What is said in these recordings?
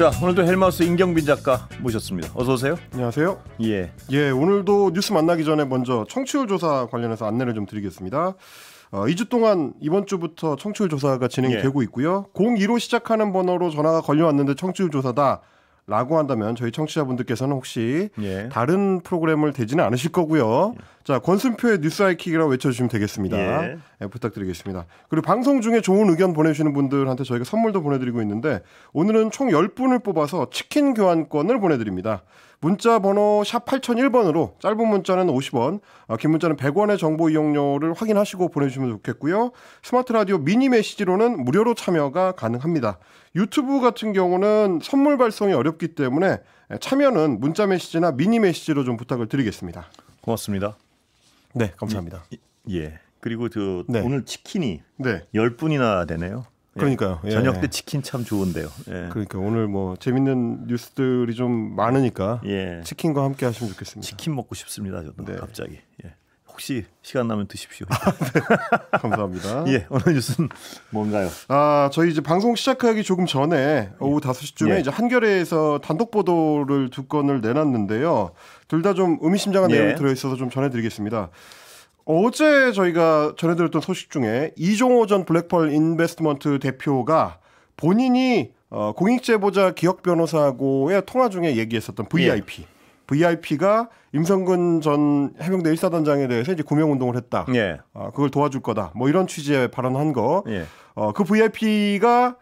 자, 오늘도 헬마우스 임경빈 작가 모셨습니다. 어서 오세요. 안녕하세요. 예. 예, 오늘도 뉴스 만나기 전에 먼저 청취율 조사 관련해서 안내를 좀 드리겠습니다. 어, 2주 동안 이번 주부터 청취율 조사가 진행되고 예. 이 있고요. 02로 시작하는 번호로 전화가 걸려왔는데 청취율 조사다. 라고 한다면 저희 청취자분들께서는 혹시 예. 다른 프로그램을 대지는 않으실 거고요. 예. 자, 권순표의 뉴스 아이킥이라고 외쳐주시면 되겠습니다. 예. 네, 부탁드리겠습니다. 그리고 방송 중에 좋은 의견 보내주시는 분들한테 저희가 선물도 보내드리고 있는데 오늘은 총 10분을 뽑아서 치킨 교환권을 보내드립니다. 문자 번호 샵 8001번으로 짧은 문자는 50원, 어, 긴 문자는 100원의 정보 이용료를 확인하시고 보내주시면 좋겠고요. 스마트 라디오 미니 메시지로는 무료로 참여가 가능합니다. 유튜브 같은 경우는 선물 발송이 어렵기 때문에 참여는 문자 메시지나 미니 메시지로 좀 부탁을 드리겠습니다. 고맙습니다. 네, 감사합니다. 예. 예. 그리고 저 네. 오늘 치킨이 네. 10분이나 되네요. 예. 그러니까요. 예. 저녁 때 치킨 참 좋은데요. 예. 그러니까 오늘 뭐 재밌는 뉴스들이 좀 많으니까 예. 치킨과 함께 하시면 좋겠습니다. 치킨 먹고 싶습니다. 저도 네. 갑자기. 예. 혹시 시간 나면 드십시오. 아, 네. 감사합니다. 예, 오늘 뉴스는 뭔가요? 아, 저희 이제 방송 시작하기 조금 전에 오후 예. 다섯 시쯤에 예. 이제 한겨레에서 단독 보도를 두 건을 내놨는데요. 둘 다 좀 의미심장한 예. 내용이 들어 있어서 좀 전해 드리겠습니다. 어제 저희가 전해드렸던 소식 중에 이종호 전 블랙펄 인베스트먼트 대표가 본인이 어, 공익제보자 기억 변호사하고의 통화 중에 얘기했었던 VIP. 예. VIP가 임성근 전 해병대 1사단장에 대해서 이제 구명 운동을 했다. 예. 어, 그걸 도와줄 거다. 뭐 이런 취지의 발언한 거. 예. 어, 그 VIP가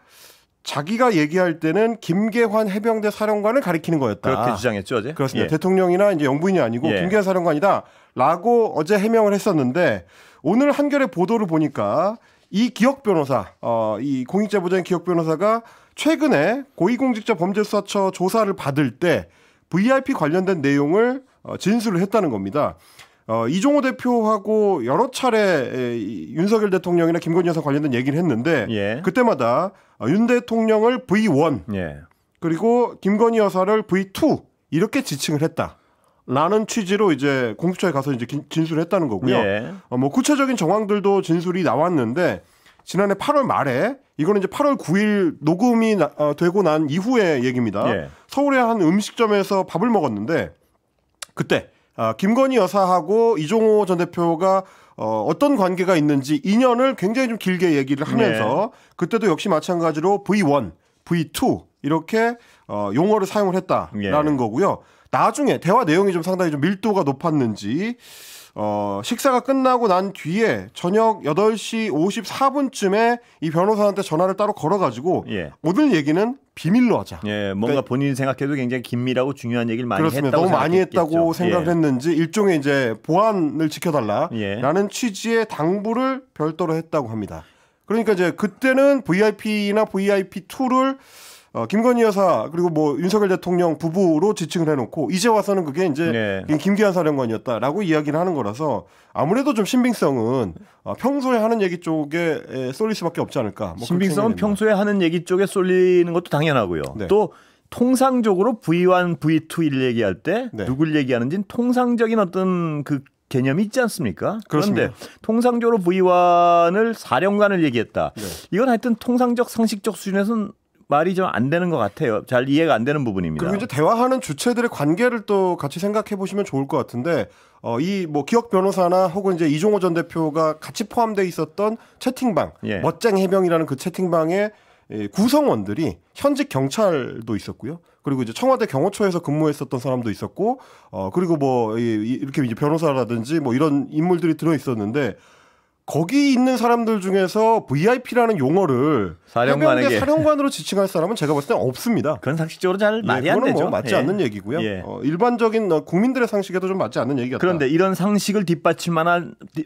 자기가 얘기할 때는 김계환 해병대 사령관을 가리키는 거였다. 그렇게 주장했죠 어제. 그렇습니다. 예. 대통령이나 이제 영부인이 아니고 예. 김계환 사령관이다라고 어제 해명을 했었는데 오늘 한겨레 보도를 보니까 이 기억 변호사, 어, 이 공익자 보장인 기억 변호사가 최근에 고위공직자 범죄수사처 조사를 받을 때 VIP 관련된 내용을 어, 진술을 했다는 겁니다. 어, 이종호 대표하고 여러 차례 윤석열 대통령이나 김건희 여사 관련된 얘기를 했는데 예. 그때마다 어, 윤 대통령을 V1 예. 그리고 김건희 여사를 V2 이렇게 지칭을 했다. 라는 취지로 이제 공수처에 가서 이제 진술을 했다는 거고요. 예. 어, 뭐 구체적인 정황들도 진술이 나왔는데 지난해 8월 말에 이거는 이제 8월 9일 녹음이 나, 어, 되고 난 이후의 얘기입니다. 예. 서울의 한 음식점에서 밥을 먹었는데 그때 아, 김건희 여사하고 이종호 전 대표가 어, 어떤 관계가 있는지 인연을 굉장히 좀 길게 얘기를 네. 하면서 네. 그때도 역시 마찬가지로 V1, V2 이렇게 어, 용어를 사용을 했다라는 네. 거고요. 나중에 대화 내용이 좀 상당히 좀 밀도가 높았는지 어, 식사가 끝나고 난 뒤에 저녁 8시 54분쯤에 이 변호사한테 전화를 따로 걸어가지고 예. 오늘 얘기는 비밀로 하자. 예, 뭔가 그러니까, 본인이 생각해도 굉장히 긴밀하고 중요한 얘기를 많이 그렇습니다. 했다고 너무 많이 했다고 예. 생각했는지 예. 일종의 이제 보안을 지켜달라라는 예. 취지의 당부를 별도로 했다고 합니다. 그러니까 이제 그때는 VIP나 VIP2를 어, 김건희 여사 그리고 뭐 윤석열 대통령 부부로 지칭을 해놓고 이제 와서는 그게 이제 네. 김기현 사령관이었다라고 이야기를 하는 거라서 아무래도 좀 신빙성은 어, 평소에 하는 얘기 쪽에 쏠릴 수밖에 없지 않을까. 뭐 신빙성은 평소에 하는 얘기 쪽에 쏠리는 것도 당연하고요. 네. 또 통상적으로 V1, V2 일 얘기할 때 네. 누굴 얘기하는지는 통상적인 어떤 그 개념이 있지 않습니까? 그렇습니다. 그런데 통상적으로 V1을 사령관을 얘기했다. 네. 이건 하여튼 통상적 상식적 수준에서는 말이 좀 안 되는 것 같아요. 잘 이해가 안 되는 부분입니다. 그리고 이제 대화하는 주체들의 관계를 또 같이 생각해 보시면 좋을 것 같은데 어, 이 뭐 기억 변호사나 혹은 이제 이종호 전 대표가 같이 포함돼 있었던 채팅방 예. 멋쟁 해병이라는 그 채팅방에 구성원들이 현직 경찰도 있었고요. 그리고 이제 청와대 경호처에서 근무했었던 사람도 있었고, 어, 그리고 뭐, 이렇게 이제 변호사라든지 뭐 이런 인물들이 들어있었는데, 거기 있는 사람들 중에서 VIP라는 용어를 사령관에게 사령관으로 지칭할 사람은 제가 봤을 때 없습니다. 그건 상식적으로 잘 말이 예, 안 되죠. 뭐 맞지 예. 않는 얘기고요. 예. 어, 일반적인 어, 국민들의 상식에도 좀 맞지 않는 얘기 같다. 그런데 이런 상식을 뒷받침만한 할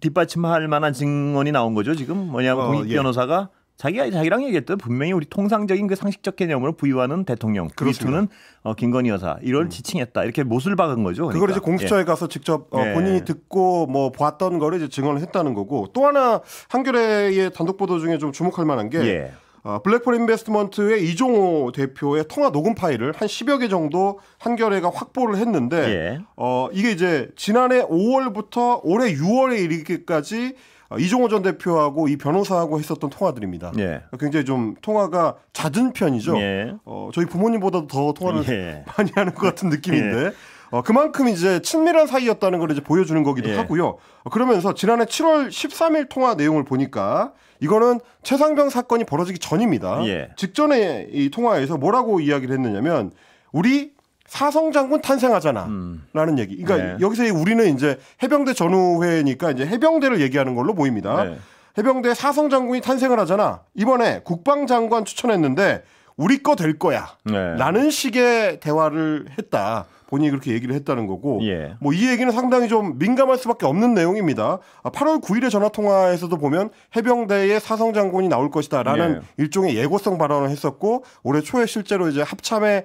뒷받침할 만한 증언이 나온 거죠. 지금 뭐냐면 어, 공익 예. 변호사가 자기가 자기랑 얘기했던 분명히 우리 통상적인 그 상식적 개념으로 부유하는 대통령, 그리투는 어, 김건희 여사 이걸 음. 지칭했다 이렇게 못을 박은 거죠. 그러니까. 걸 이제 공수처에 예. 가서 직접 어, 예. 본인이 듣고 뭐 보았던 거를 이제 증언을 했다는 거고 또 하나 한겨레의 단독 보도 중에 좀 주목할 만한 게. 예. 어, 블랙폴 인베스트먼트의 이종호 대표의 통화 녹음 파일을 한 10여 개 정도 한겨레가 확보를 했는데 예. 어, 이게 이제 지난해 5월부터 올해 6월에 이르기까지 아, 이종호 전 대표하고 이 변호사하고 했었던 통화들입니다. 예. 굉장히 좀 통화가 잦은 편이죠. 예. 어, 저희 부모님보다도 더 통화를 예. 많이 하는 것 같은 느낌인데 예. 어, 그만큼 이제 친밀한 사이였다는 걸 이제 보여주는 거기도 예. 하고요. 어, 그러면서 지난해 7월 13일 통화 내용을 보니까 이거는 최상병 사건이 벌어지기 전입니다. 예. 직전에 이 통화에서 뭐라고 이야기를 했느냐면 우리 사성 장군 탄생하잖아. 음. 라는 얘기. 그러니까 네. 여기서 우리는 이제 해병대 전우회니까 이제 해병대를 얘기하는 걸로 보입니다. 네. 해병대 사성 장군이 탄생을 하잖아. 이번에 국방장관 추천했는데 우리 거 될 거야. 네. 라는 식의 대화를 했다. 본인이 그렇게 얘기를 했다는 거고 예. 뭐이 얘기는 상당히 좀 민감할 수밖에 없는 내용입니다. 8월 아, 9일에 전화 통화에서도 보면 해병대의 사성 장군이 나올 것이다라는 예. 일종의 예고성 발언을 했었고 올해 초에 실제로 이제 합참에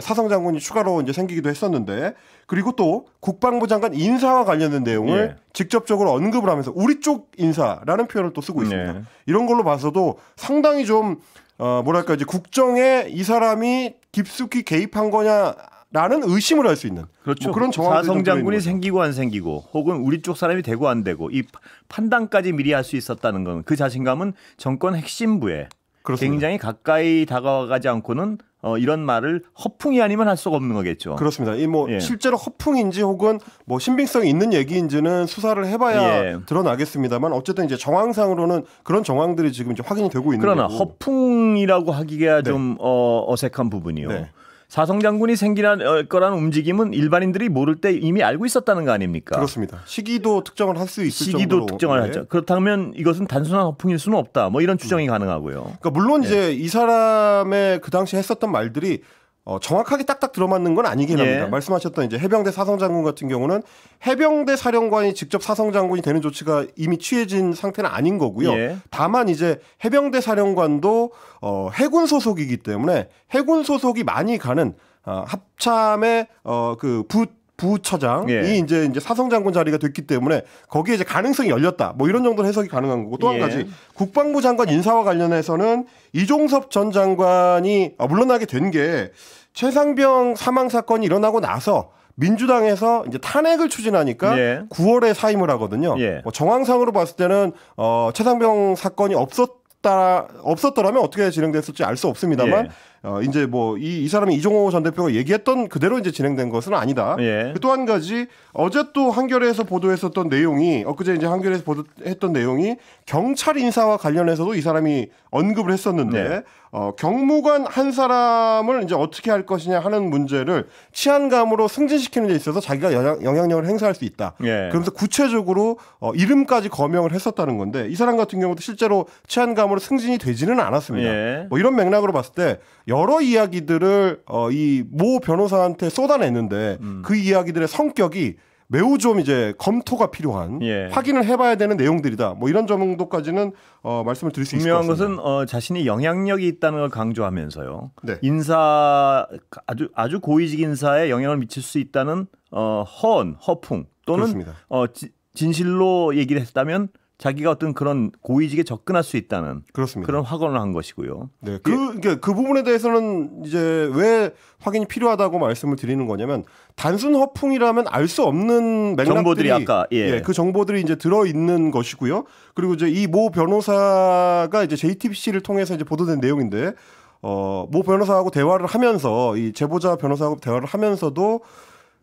사성 장군이 추가로 이제 생기기도 했었는데 그리고 또 국방부 장관 인사와 관련된 내용을 예. 직접적으로 언급을 하면서 우리 쪽 인사라는 표현을 또 쓰고 네. 있습니다. 이런 걸로 봐서도 상당히 좀 어, 뭐랄까 이제 국정에 이 사람이 깊숙이 개입한 거냐라는 의심을 할 수 있는 뭐 그렇죠. 뭐 그런 사성 장군이 생기고 안 생기고 혹은 우리 쪽 사람이 되고 안 되고 이 판단까지 미리 할 수 있었다는 건 그 자신감은 정권 핵심부에 그렇습니다. 굉장히 가까이 다가가지 않고는 어, 이런 말을 허풍이 아니면 할 수가 없는 거겠죠. 그렇습니다. 이뭐 예. 실제로 허풍인지 혹은 뭐 신빙성이 있는 얘기인지는 수사를 해봐야 예. 드러나겠습니다만 어쨌든 이제 정황상으로는 그런 정황들이 지금 이제 확인이 되고 있는 그러나 허풍이라고 하기가 네. 좀 어, 어색한 부분이요. 네. 사성 장군이 생기는 어, 거라는 움직임은 일반인들이 모를 때 이미 알고 있었다는 거 아닙니까? 그렇습니다. 시기도 특정을 할 수 있을 시기도 정도로. 특정을 네. 하죠. 그렇다면 이것은 단순한 허풍일 수는 없다. 뭐 이런 추정이 음. 가능하고요. 그러니까 물론 예. 이제 이 사람의 그 당시 했었던 말들이 어, 정확하게 딱딱 들어맞는 건 아니긴 예. 합니다. 말씀하셨던 이제 해병대 사성장군 같은 경우는 해병대 사령관이 직접 사성장군이 되는 조치가 이미 취해진 상태는 아닌 거고요. 예. 다만 이제 해병대 사령관도 어, 해군 소속이기 때문에 해군 소속이 많이 가는 어, 합참의 어, 그부 부처장이 예. 이제 이제 사성 장군 자리가 됐기 때문에 거기에 이제 가능성이 열렸다. 뭐 이런 정도로 해석이 가능한 거고 또한 예. 가지 국방부 장관 인사와 관련해서는 이종섭 전 장관이 어, 물러나게 된 게 최상병 사망 사건이 일어나고 나서 민주당에서 이제 탄핵을 추진하니까 예. 9월에 사임을 하거든요. 예. 뭐 정황상으로 봤을 때는 어 최상병 사건이 없었 다 없었더라면 어떻게 진행됐을지 알 수 없습니다만 예. 어, 이제 뭐 이 이 사람이 이종호 전 대표가 얘기했던 그대로 이제 진행된 것은 아니다. 예. 그 또한 가지 어제 또 한겨레에서 보도했었던 내용이 엊그제 이제 한겨에서 보도했던 내용이 경찰 인사와 관련해서도 이 사람이 언급을 했었는데 네. 어, 경무관 한 사람을 이제 어떻게 할 것이냐 하는 문제를 치안감으로 승진시키는 데 있어서 자기가 영향, 력을 행사할 수 있다. 예. 그러면서 구체적으로 어, 이름까지 거명을 했었다는 건데 이 사람 같은 경우도 실제로 치안감으로 승진이 되지는 않았습니다. 예. 뭐 이런 맥락으로 봤을 때 여러 이야기들을 어, 이모 변호사한테 쏟아냈는데 음. 그 이야기들의 성격이 매우 좀 이제 검토가 필요한 예. 확인을 해봐야 되는 내용들이다. 뭐 이런 정도까지는 어, 말씀을 드릴 수 있을 것 같습니다. 중요한 것은 어, 자신이 영향력이 있다는 걸 강조하면서요. 네. 인사 아주 아주 고위직 인사에 영향을 미칠 수 있다는 어, 허언, 허풍 또는 어, 지, 진실로 얘기를 했다면 자기가 어떤 그런 고위직에 접근할 수 있다는 그렇습니다. 그런 확언을 한 것이고요. 네, 예. 그, 그러니까 그 부분에 대해서는 이제 왜 확인이 필요하다고 말씀을 드리는 거냐면 단순 허풍이라면 알 수 없는 맥락들이 정보들이 아까 예. 예. 그 정보들이 이제 들어 있는 것이고요. 그리고 이제 이 모 변호사가 이제 JTBC를 통해서 이제 보도된 내용인데 어모 변호사하고 대화를 하면서 이 제보자 변호사하고 대화를 하면서도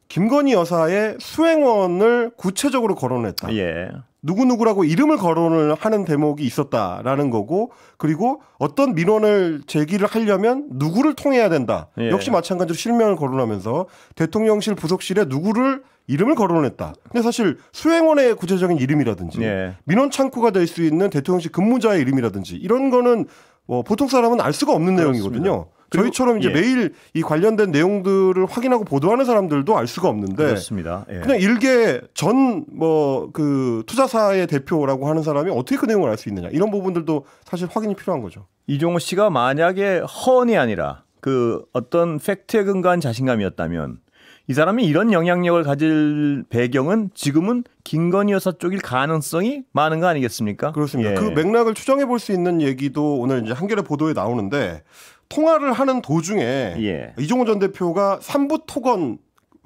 김건희 여사의 수행원을 구체적으로 거론했다. 예. 누구누구라고 이름을 거론을 하는 대목이 있었다라는 거고 그리고 어떤 민원을 제기를 하려면 누구를 통해야 된다. 예. 역시 마찬가지로 실명을 거론하면서 대통령실 부속실에 누구를 이름을 거론했다. 근데 사실 수행원의 구체적인 이름이라든지 예. 민원 창구가 될 수 있는 대통령실 근무자의 이름이라든지 이런 거는 뭐 보통 사람은 알 수가 없는 그렇습니다. 내용이거든요. 저희처럼 이제 예. 매일 이 관련된 내용들을 확인하고 보도하는 사람들도 알 수가 없는데 그렇습니다. 예. 그냥 일개 전 뭐 그 투자사의 대표라고 하는 사람이 어떻게 그 내용을 알 수 있느냐 이런 부분들도 사실 확인이 필요한 거죠. 이종호 씨가 만약에 허언이 아니라 그 어떤 팩트에 근거한 자신감이었다면 이 사람이 이런 영향력을 가질 배경은 지금은 김건희 여사 쪽일 가능성이 많은 거 아니겠습니까? 그렇습니다. 예. 그 맥락을 추정해 볼 수 있는 얘기도 오늘 이제 한겨레 보도에 나오는데 통화를 하는 도중에 예. 이종호 전 대표가 삼부토건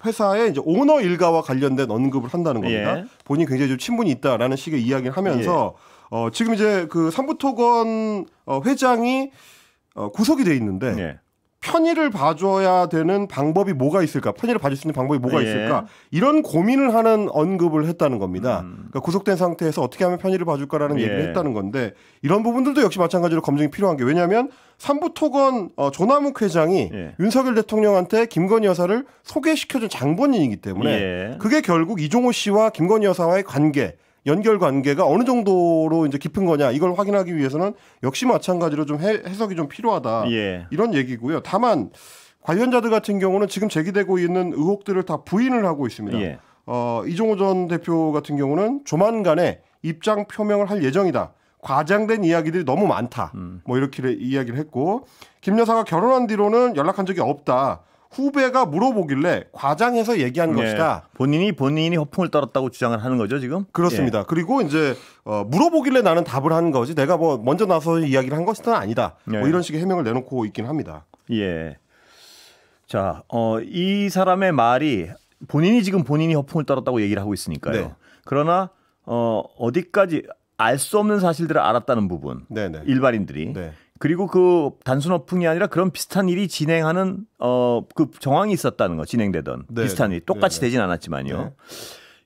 회사의 이제 오너 일가와 관련된 언급을 한다는 예. 겁니다. 예. 본인이 굉장히 좀 친분이 있다라는 식의 이야기를 하면서 예. 어, 지금 이제 그 삼부토건 어, 회장이 어, 구속이 돼 있는데 예. 편의를 봐줘야 되는 방법이 뭐가 있을까? 편의를 봐줄 수 있는 방법이 뭐가 예. 있을까? 이런 고민을 하는 언급을 했다는 겁니다. 음. 그러니까 구속된 상태에서 어떻게 하면 편의를 봐줄까라는 예. 얘기를 했다는 건데 이런 부분들도 역시 마찬가지로 검증이 필요한 게 왜냐하면 삼부토건 어, 조남욱 회장이 예. 윤석열 대통령한테 김건희 여사를 소개시켜준 장본인이기 때문에 예. 그게 결국 이종호 씨와 김건희 여사와의 관계 연결 관계가 어느 정도로 이제 깊은 거냐 이걸 확인하기 위해서는 역시 마찬가지로 좀 해, 석이좀 필요하다 예. 이런 얘기고요. 다만 관련자들 같은 경우는 지금 제기되고 있는 의혹들을 다 부인을 하고 있습니다. 예. 어, 이종호 전 대표 같은 경우는 조만간에 입장 표명을 할 예정이다. 과장된 이야기들이 너무 많다. 음. 뭐 이렇게 이야기를 했고 김 여사가 결혼한 뒤로는 연락한 적이 없다. 후배가 물어보길래 과장해서 얘기한 예. 것이다. 본인이 본인이 허풍을 떨었다고 주장을 하는 거죠 지금? 그렇습니다. 예. 그리고 이제 어, 물어보길래 나는 답을 한 거지 내가 뭐 먼저 나서 이야기를 한 것은 아니다. 뭐 예. 뭐 이런 식의 해명을 내놓고 있긴 합니다. 예. 자, 어, 이 사람의 말이 본인이 지금 본인이 허풍을 떨었다고 얘기를 하고 있으니까요. 네. 그러나 어, 어디까지 알 수 없는 사실들을 알았다는 부분, 네네. 네. 일반인들이 네. 그리고 그 단순 허풍이 아니라 그런 비슷한 일이 진행하는 어 그 정황이 있었다는 거 진행되던 네. 비슷한 네. 일이 똑같이 네, 네. 되진 않았지만요. 네.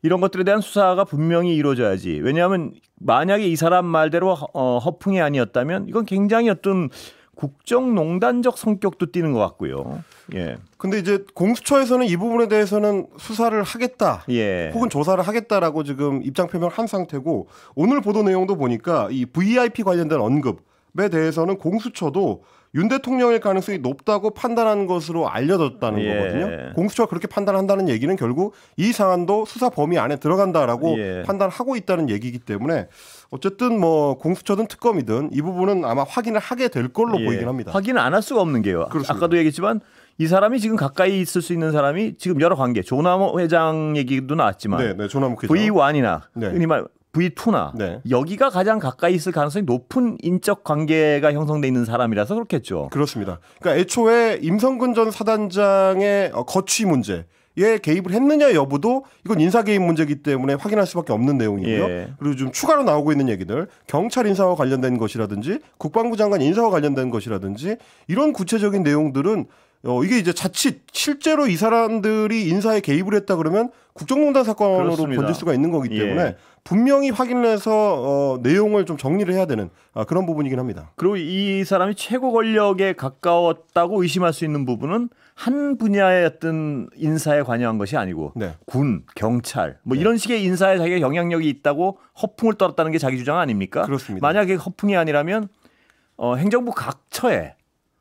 이런 것들에 대한 수사가 분명히 이루어져야지. 왜냐하면 만약에 이 사람 말대로 어, 허풍이 아니었다면 이건 굉장히 어떤 국정농단적 성격도 띠는 것 같고요. 예. 근데 이제 공수처에서는 이 부분에 대해서는 수사를 하겠다, 예. 혹은 조사를 하겠다라고 지금 입장 표명을 한 상태고 오늘 보도 내용도 보니까 이 VIP 관련된 언급 사업에 대해서는 공수처도 윤 대통령일 가능성이 높다고 판단한 것으로 알려졌다는 예. 거거든요. 공수처가 그렇게 판단한다는 얘기는 결국 이 사안도 수사 범위 안에 들어간다라고 예. 판단하고 있다는 얘기이기 때문에 어쨌든 뭐 공수처든 특검이든 이 부분은 아마 확인을 하게 될 걸로 예. 보이긴 합니다. 확인을 안 할 수가 없는 게요. 아, 그렇습니다. 아까도 얘기했지만 이 사람이 지금 가까이 있을 수 있는 사람이 지금 여러 관계 조남호 회장 얘기도 나왔지만 네, 네, 조남호 회장. V1이나 네. 흔히 말 V2나 네. 여기가 가장 가까이 있을 가능성이 높은 인적 관계가 형성돼 있는 사람이라서 그렇겠죠. 그렇습니다. 그러니까 애초에 임성근 전 사단장의 어, 거취 문제 에 개입을 했느냐 여부도 이건 인사 개입 문제이기 때문에 확인할 수밖에 없는 내용이고요. 예. 그리고 좀 추가로 나오고 있는 얘기들 경찰 인사와 관련된 것이라든지 국방부 장관 인사와 관련된 것이라든지 이런 구체적인 내용들은 어, 이게 이제 자칫 실제로 이 사람들이 인사에 개입을 했다 그러면 국정농단 사건으로 그렇습니다. 번질 수가 있는 거기 예. 때문에 예. 분명히 확인 해서 어, 내용을 좀 정리를 해야 되는 아, 그런 부분이긴 합니다. 그리고 이 사람이 최고 권력에 가까웠다고 의심할 수 있는 부분은 한 분야의 어떤 인사에 관여한 것이 아니고 네. 군, 경찰 뭐 네. 이런 식의 인사에 자기가 영향력이 있다고 허풍을 떨었다는 게 자기 주장 아닙니까? 그렇습니다. 만약에 허풍이 아니라면 어, 행정부 각처에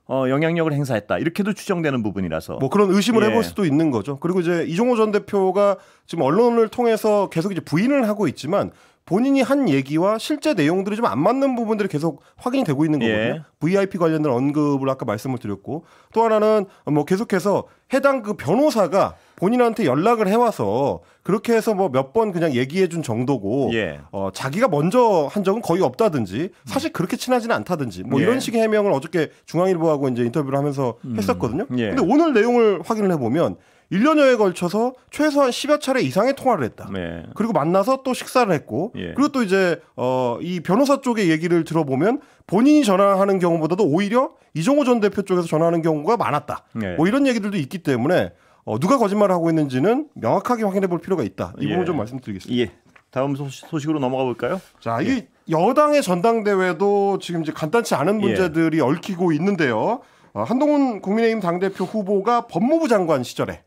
어, 영향력을 행사했다 이렇게도 추정되는 부분이라서 뭐 그런 의심을 예. 해볼 수도 있는 거죠. 그리고 이제 이종호 전 대표가 지금 언론을 통해서 계속 이제 부인을 하고 있지만 본인이 한 얘기와 실제 내용들이 좀 안 맞는 부분들이 계속 확인이 되고 있는 예. 거거든요. 예. VIP 관련된 언급을 아까 말씀을 드렸고 또 하나는 뭐 계속해서 해당 그 변호사가 본인한테 연락을 해와서 그렇게 해서 뭐 몇 번 그냥 얘기해준 정도고 예. 어, 자기가 먼저 한 적은 거의 없다든지 사실 그렇게 친하지는 않다든지 뭐 예. 이런 식의 해명을 어저께 중앙일보하고 이제 인터뷰를 하면서 음. 했었거든요. 음. 근데 오늘 내용을 확인을 해보면 1년여에 걸쳐서 최소한 10여 차례 이상의 통화를 했다. 네. 그리고 만나서 또 식사를 했고, 예. 그리고 또 이제, 어, 이 변호사 쪽의 얘기를 들어보면 본인이 전화하는 경우보다도 오히려 이종호 전 대표 쪽에서 전화하는 경우가 많았다. 네. 뭐 이런 얘기들도 있기 때문에 어, 누가 거짓말을 하고 있는지는 명확하게 확인해 볼 필요가 있다. 이 예. 부분 예. 좀 말씀드리겠습니다. 예. 다음 소식, 으로 넘어가 볼까요? 자, 예. 이 여당의 전당대회도 지금 이제 간단치 않은 예. 문제들이 예. 얽히고 있는데요. 어, 한동훈 국민의힘 당대표 후보가 법무부 장관 시절에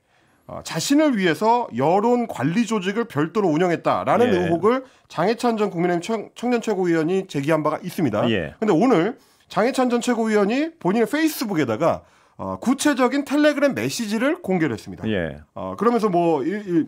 어, 자신을 위해서 여론 관리 조직을 별도로 운영했다라는 예. 의혹을 장해찬 전 국민의힘 청, 년 최고위원이 제기한 바가 있습니다. 그런데 예. 오늘 장해찬 전 최고위원이 본인의 페이스북에다가 어, 구체적인 텔레그램 메시지를 공개를 했습니다. 예. 어, 그러면서 뭐 이, 이,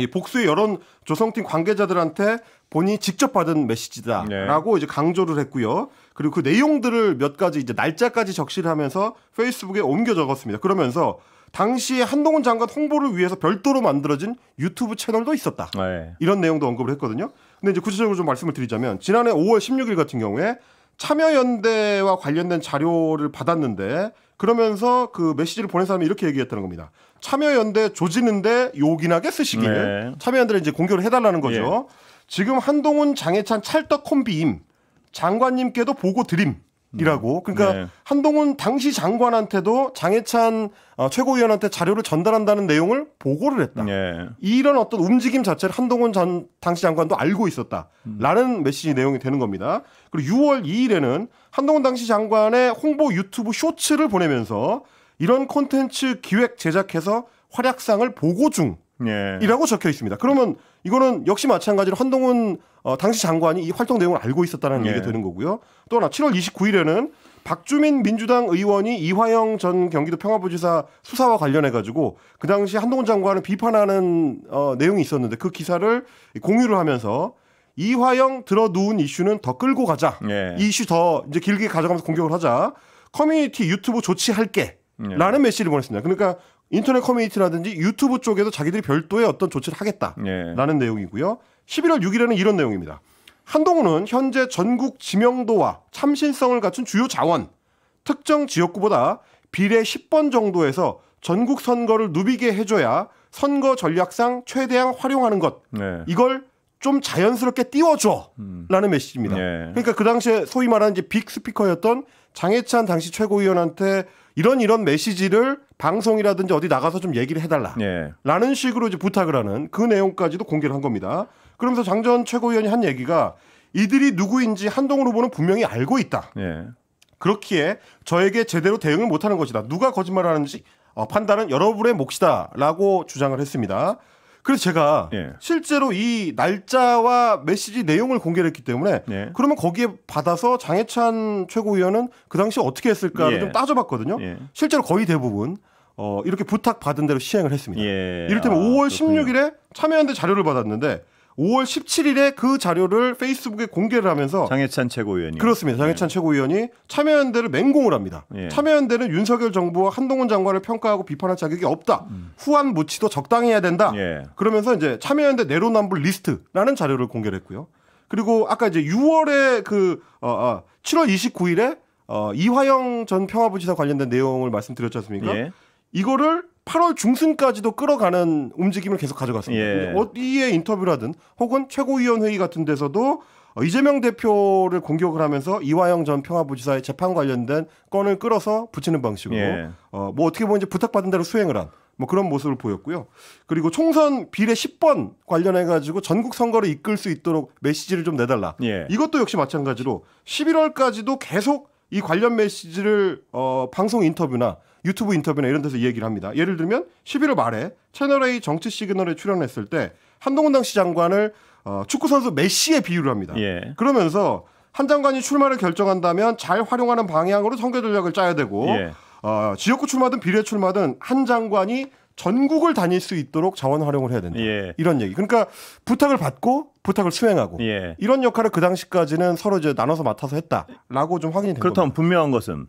이 복수의 여론 조성팀 관계자들한테 본인이 직접 받은 메시지다라고 네. 이제 강조를 했고요. 그리고 그 내용들을 몇 가지 이제 날짜까지 적시를 하면서 페이스북에 옮겨 적었습니다. 그러면서 당시 한동훈 장관 홍보를 위해서 별도로 만들어진 유튜브 채널도 있었다. 네. 이런 내용도 언급을 했거든요. 근데 이제 구체적으로 좀 말씀을 드리자면 지난해 5월 16일 같은 경우에 참여연대와 관련된 자료를 받았는데 그러면서 그 메시지를 보낸 사람이 이렇게 얘기했다는 겁니다. 참여연대 조지는데 요긴하게 쓰시기를 네. 참여연대를 이제 공격을 해달라는 거죠. 네. 지금 한동훈 장해찬 찰떡 콤비임 장관님께도 보고 드림 이라고 음. 그러니까 네. 한동훈 당시 장관한테도 장해찬 어, 최고위원한테 자료를 전달한다는 내용을 보고를 했다. 네. 이런 어떤 움직임 자체를 한동훈 전 당시 장관도 알고 있었다라는 음. 메시지 내용이 되는 겁니다. 그리고 6월 2일에는 한동훈 당시 장관의 홍보 유튜브 쇼츠를 보내면서 이런 콘텐츠 기획 제작해서 활약상을 보고 중. 네. 이라고 네. 적혀 있습니다. 그러면 이거는 역시 마찬가지로 한동훈 어, 당시 장관이 이 활동 내용을 알고 있었다는 네. 얘기가 되는 거고요. 또 하나 7월 29일에는 박주민 민주당 의원이 이화영 전 경기도 평화부지사 수사와 관련해 가지고 그 당시 한동훈 장관을 비판하는 어, 내용이 있었는데 그 기사를 공유를 하면서 이화영 들어 누운 이슈는 더 끌고 가자. 네. 이 이슈 더 이제 길게 가져가면서 공격을 하자. 커뮤니티 유튜브 조치할게. 네. 라는 메시지를 보냈습니다. 그러니까 인터넷 커뮤니티라든지 유튜브 쪽에도 자기들이 별도의 어떤 조치를 하겠다라는 예. 내용이고요. 11월 6일에는 이런 내용입니다. 한동훈은 현재 전국 지명도와 참신성을 갖춘 주요 자원, 특정 지역구보다 비례 10번 정도에서 전국 선거를 누비게 해줘야 선거 전략상 최대한 활용하는 것. 네. 이걸 좀 자연스럽게 띄워줘라는 음. 메시지입니다. 예. 그러니까 그 당시에 소위 말하는 이제 빅 스피커였던 장해찬 당시 최고위원한테 이런 이런 메시지를 방송이라든지 어디 나가서 좀 얘기를 해달라라는 예. 식으로 이제 부탁을 하는 그 내용까지도 공개를 한 겁니다. 그러면서 장전 최고위원이 한 얘기가 이들이 누구인지 한동훈 후보는 분명히 알고 있다. 예. 그렇기에 저에게 제대로 대응을 못하는 것이다. 누가 거짓말하는지 어, 판단은 여러분의 몫이다라고 주장을 했습니다. 그래서 제가 예. 실제로 이 날짜와 메시지 내용을 공개를 했기 때문에 예. 그러면 거기에 받아서 장해찬 최고위원은 그 당시 어떻게 했을까를 예. 좀 따져봤거든요. 예. 실제로 거의 대부분 어, 이렇게 부탁받은 대로 시행을 했습니다. 예. 이를테면 아, 5월 그렇군요. 16일에 참여연대 자료를 받았는데 5월 17일에 그 자료를 페이스북에 공개를 하면서 장해찬 최고위원이 그렇습니다. 장해찬 네. 최고위원이 참여연대를 맹공을 합니다. 네. 참여연대는 윤석열 정부와 한동훈 장관을 평가하고 비판할 자격이 없다. 음. 후한 무치도 적당히 해야 된다. 네. 그러면서 이제 참여연대 내로남불 리스트라는 자료를 공개를 했고요. 그리고 아까 이제 6월에 그 어, 어, 7월 29일에 어, 이화영 전 평화부지사 관련된 내용을 말씀드렸지 않습니까? 이거를 8월 중순까지도 끌어가는 움직임을 계속 가져갔습니다. 예. 어디에 인터뷰라든 혹은 최고위원회의 같은 데서도 어, 이재명 대표를 공격을 하면서 이화영 전 평화부지사의 재판 관련된 건을 끌어서 붙이는 방식으로 예. 어, 뭐 어떻게 보면 이제 부탁받은 대로 수행을 한 뭐 그런 모습을 보였고요. 그리고 총선 비례 10번 관련해 가지고 전국 선거를 이끌 수 있도록 메시지를 좀 내달라. 예. 이것도 역시 마찬가지로 11월까지도 계속 이 관련 메시지를 어, 방송 인터뷰나 유튜브 인터뷰나 이런 데서 이 얘기를 합니다. 예를 들면 11월 말에 채널A 정치 시그널에 출연했을 때 한동훈 당시 장관을 어, 축구선수 메시에 비유를 합니다. 예. 그러면서 한 장관이 출마를 결정한다면 잘 활용하는 방향으로 선거 전략을 짜야 되고 예. 어, 지역구 출마든 비례 출마든 한 장관이 전국을 다닐 수 있도록 자원 활용을 해야 된다. 예. 이런 얘기. 그러니까 부탁을 받고 부탁을 수행하고 예. 이런 역할을 그 당시까지는 서로 이제 나눠서 맡아서 했다라고 좀 확인이 됩니다. 그렇다면 겁니다. 분명한 것은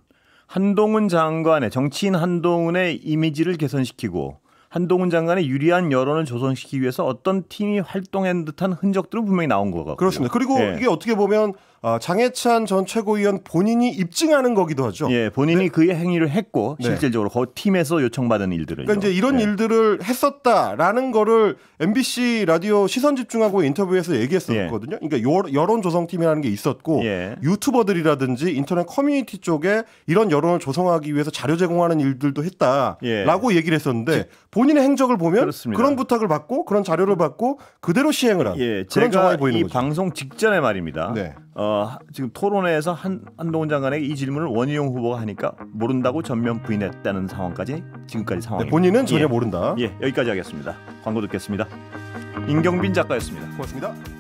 한동훈 장관의 정치인 한동훈의 이미지를 개선시키고 한동훈 장관의 유리한 여론을 조성시키기 위해서 어떤 팀이 활동한 듯한 흔적들은 분명히 나온 거고 같 그렇습니다. 그리고 예. 이게 어떻게 보면 아, 장해찬 전 최고위원 본인이 입증하는 거기도 하죠. 예, 본인이 네. 그의 행위를 했고 네. 실질적으로 네. 그 팀에서 요청받은 일들을. 그러니까 이제 이런 네. 일들을 했었다라는 거를 MBC 라디오 시선 집중하고 인터뷰에서 얘기했었거든요. 예. 그러니까 여론 조성팀이라는 게 있었고 예. 유튜버들이라든지 인터넷 커뮤니티 쪽에 이런 여론을 조성하기 위해서 자료 제공하는 일들도 했다라고 예. 얘기를 했었는데 본인의 행적을 보면 그렇습니다. 그런 부탁을 받고 그런 자료를 받고 그대로 시행을 한 예, 그런 정황이 보이는 거죠. 방송 직전에 말입니다. 네. 어, 지금 토론회에서 한, 한동훈 장관에게 이 질문을 원희용 후보가 하니까 모른다고 전면 부인했다는 상황까지 지금까지 상황. 입니 네, 본인은 전혀 예. 모른다. 예, 여기까지 하겠습니다. 광고 듣겠습니다. 임경빈 작가였습니다. 고맙습니다.